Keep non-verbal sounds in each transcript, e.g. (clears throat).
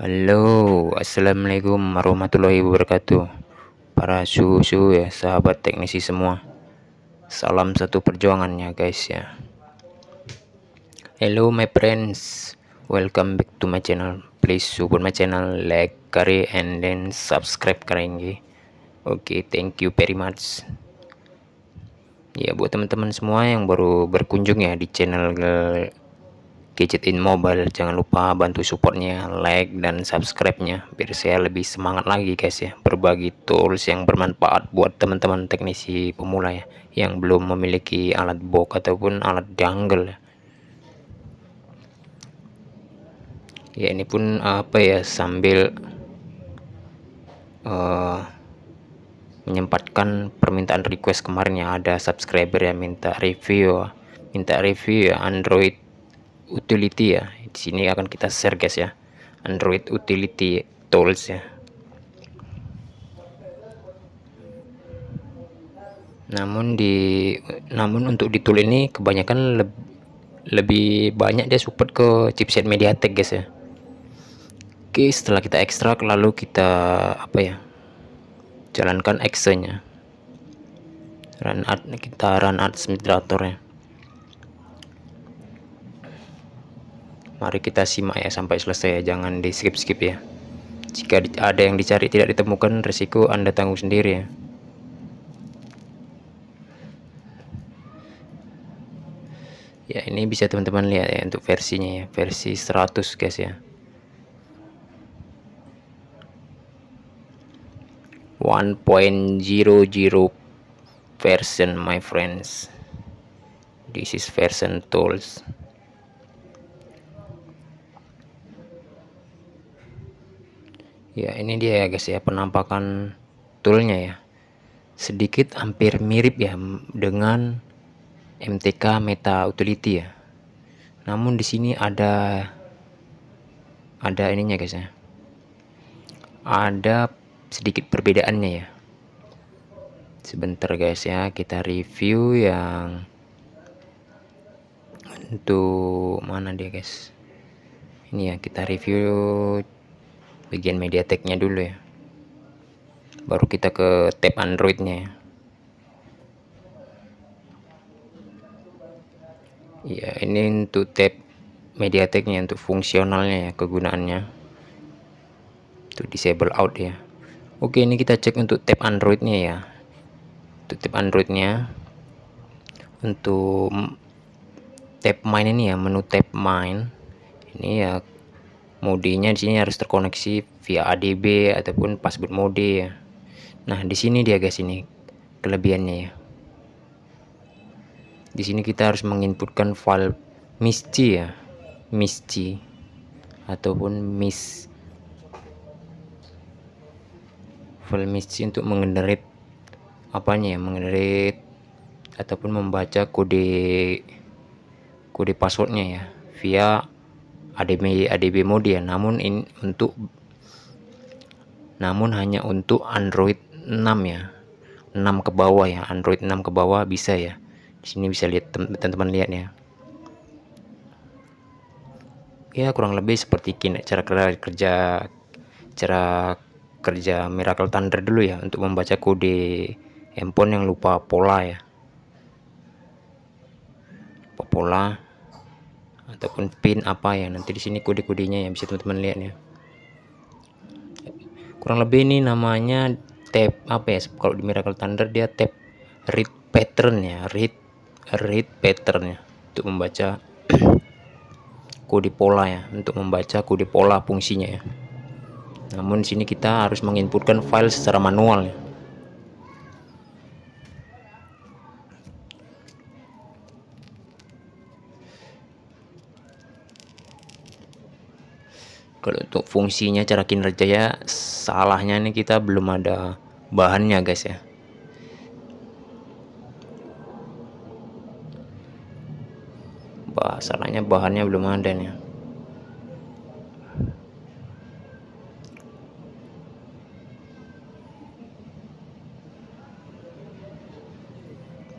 Halo, assalamualaikum warahmatullahi wabarakatuh. Para susu ya, sahabat teknisi semua. Salam satu perjuangannya, guys ya. Hello my friends, welcome back to my channel. Please support my channel, like, share, and then subscribe kalian Oke, okay, thank you very much. Ya buat teman-teman semua yang baru berkunjung ya di channel Gadget in Mobile. Jangan lupa bantu supportnya, like dan subscribe-nya biar saya lebih semangat lagi guys ya. Berbagi tools yang bermanfaat buat teman-teman teknisi pemula ya yang belum memiliki alat box ataupun alat jungle ya. Ya ini pun apa ya sambil uh, menyempatkan permintaan request kemarin ya ada subscriber yang minta review ya. minta review ya, Android utility ya di sini akan kita share guys ya Android utility tools ya namun di namun untuk di tool ini kebanyakan leb, lebih banyak dia support ke chipset MediaTek guys ya oke setelah kita ekstrak lalu kita apa ya jalankan exe nya, run art kita run art simulator Mari kita simak ya sampai selesai ya, jangan di skip-skip ya. Jika ada yang dicari tidak ditemukan, resiko Anda tanggung sendiri ya. Ya, ini bisa teman-teman lihat ya untuk versinya ya, versi 100 guys ya. One point zero zero version my friends this is version tools ya ini dia ya guys ya penampakan toolnya ya sedikit hampir mirip ya dengan MTK Meta Utility ya namun di sini ada ada ininya guys ya ada sedikit perbedaannya ya sebentar guys ya kita review yang untuk mana dia guys ini ya kita review bagian mediateknya dulu ya baru kita ke tab androidnya ya iya, ini untuk tab mediateknya untuk fungsionalnya ya kegunaannya untuk disable out ya oke ini kita cek untuk tab androidnya ya untuk tab androidnya untuk tab main ini ya menu tab main ini ya modenya di sini harus terkoneksi via ADB ataupun password mode ya. Nah, di sini dia guys ini kelebihannya ya. Di sini kita harus menginputkan file misci ya. Misci ataupun mis file misci untuk mengenerate apanya ya, mengenerate ataupun membaca kode kode passwordnya ya via ADB ADB mode ya namun ini untuk namun hanya untuk Android 6 ya 6 ke bawah ya Android 6 ke bawah bisa ya di sini bisa lihat teman-teman lihat ya ya kurang lebih seperti kini cara kerja cara kerja Miracle Thunder dulu ya untuk membaca kode handphone yang lupa pola ya pola ataupun pin apa ya nanti di sini kode-kodenya ya bisa teman-teman lihat ya kurang lebih ini namanya tab apa ya kalau di Miracle Thunder dia tab read pattern ya read read pattern ya untuk membaca (clears throat) kode pola ya untuk membaca kode pola fungsinya ya namun sini kita harus menginputkan file secara manual ya kalau untuk fungsinya cara kinerja ya salahnya ini kita belum ada bahannya guys ya bah bahannya belum ada nih ya.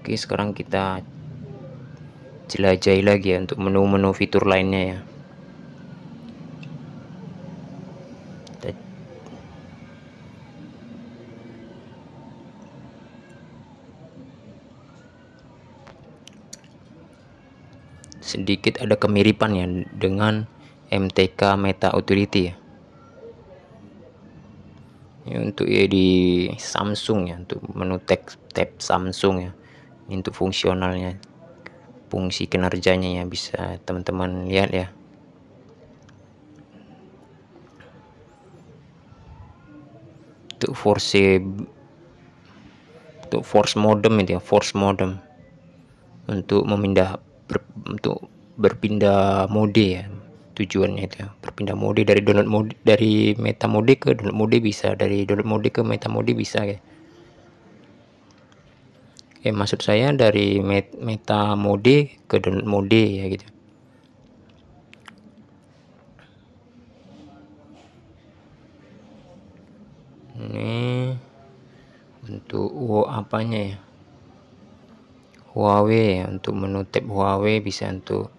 Oke sekarang kita jelajahi lagi ya untuk menu-menu fitur lainnya ya sedikit ada kemiripan ya dengan MTK Meta Utility ya. Ini untuk ya di Samsung ya untuk menu tab, tab Samsung ya. Ini untuk fungsionalnya fungsi kinerjanya ya bisa teman-teman lihat ya. Untuk force untuk force modem itu ya, force modem untuk memindah ber, untuk berpindah mode ya tujuannya itu ya. berpindah mode dari download mode dari meta mode ke download mode bisa dari download mode ke meta mode bisa ya oke ya, maksud saya dari met, meta mode ke download mode ya gitu ini untuk oh, apanya ya Huawei ya untuk menutup Huawei bisa untuk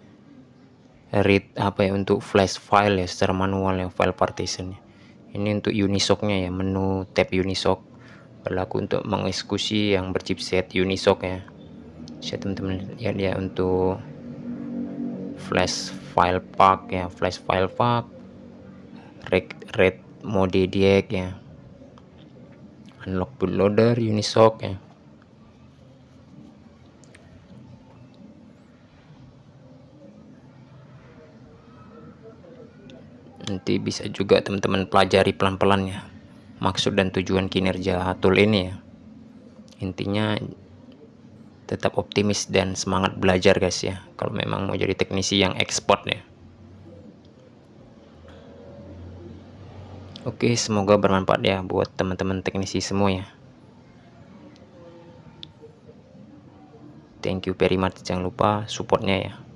read apa ya untuk flash file ya secara manual yang file partitionnya ini untuk Unisoc-nya ya menu tab Unisoc berlaku untuk mengeksekusi yang berchipset Unisoc ya saya teman-teman ya dia untuk flash file pack ya flash file pack red, red mode diek ya unlock bootloader Unisoc ya nanti bisa juga teman-teman pelajari pelan-pelan ya maksud dan tujuan kinerja tool ini ya intinya tetap optimis dan semangat belajar guys ya kalau memang mau jadi teknisi yang ekspor ya Oke semoga bermanfaat ya buat teman-teman teknisi semua ya Thank you very much jangan lupa supportnya ya